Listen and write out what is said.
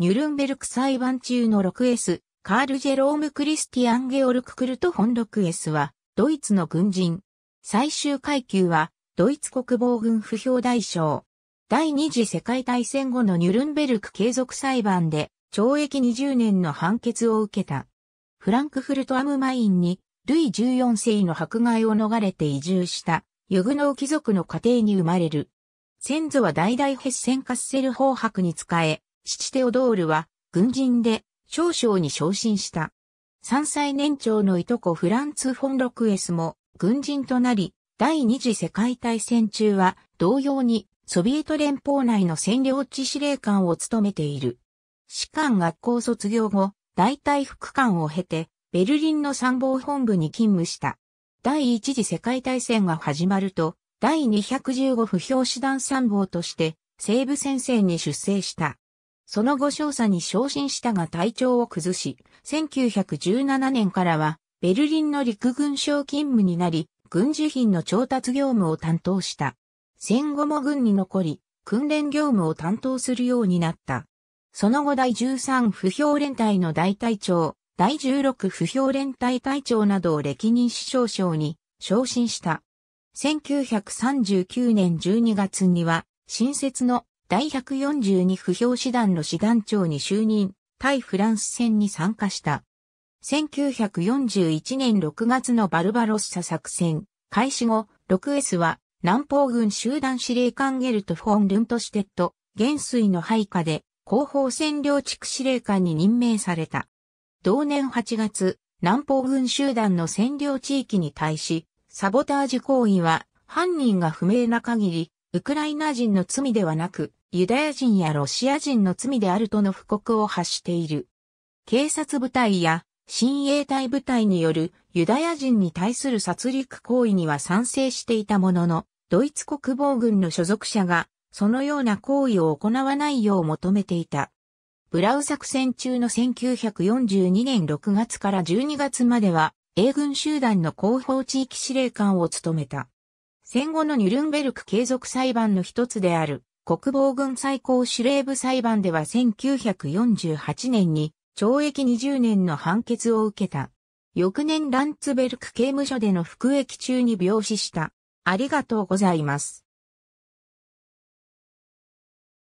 ニュルンベルク裁判中の 6S、カール・ジェローム・クリスティアン・ゲオルク・クルト・ホン 6S は、ドイツの軍人。最終階級は、ドイツ国防軍不評大将。第二次世界大戦後のニュルンベルク継続裁判で、懲役20年の判決を受けた。フランクフルト・アムマインに、ルイ14世の迫害を逃れて移住した、ユグノー貴族の家庭に生まれる。先祖は代々ヘッセンカッセル法伯に仕え、父テオドールは、軍人で、少将に昇進した。3歳年長のいとこフランツ・フォン・ロクエスも、軍人となり、第二次世界大戦中は、同様に、ソビエト連邦内の占領地司令官を務めている。士官学校卒業後、大体副官を経て、ベルリンの参謀本部に勤務した。第一次世界大戦が始まると、第215不評師団参謀として、西部戦線に出征した。その後少佐に昇進したが体調を崩し、1917年からはベルリンの陸軍省勤務になり、軍事品の調達業務を担当した。戦後も軍に残り、訓練業務を担当するようになった。その後第13不評連隊の大隊長、第16不評連隊隊長などを歴任し少将に昇進した。1939年12月には、新設の第142不評師団の師団長に就任、対フランス戦に参加した。1941年6月のバルバロッサ作戦、開始後、6S は南方軍集団司令官ゲルト・フォン・ルントシテッド、元帥の配下で後方占領地区司令官に任命された。同年8月、南方軍集団の占領地域に対し、サボタージ行為は犯人が不明な限りウクライナ人の罪ではなく、ユダヤ人やロシア人の罪であるとの布告を発している。警察部隊や親衛隊部隊によるユダヤ人に対する殺戮行為には賛成していたものの、ドイツ国防軍の所属者がそのような行為を行わないよう求めていた。ブラウ作戦中の1942年6月から12月までは、英軍集団の広報地域司令官を務めた。戦後のニュルンベルク継続裁判の一つである、国防軍最高司令部裁判では1948年に懲役20年の判決を受けた。翌年ランツベルク刑務所での服役中に病死した。ありがとうございます。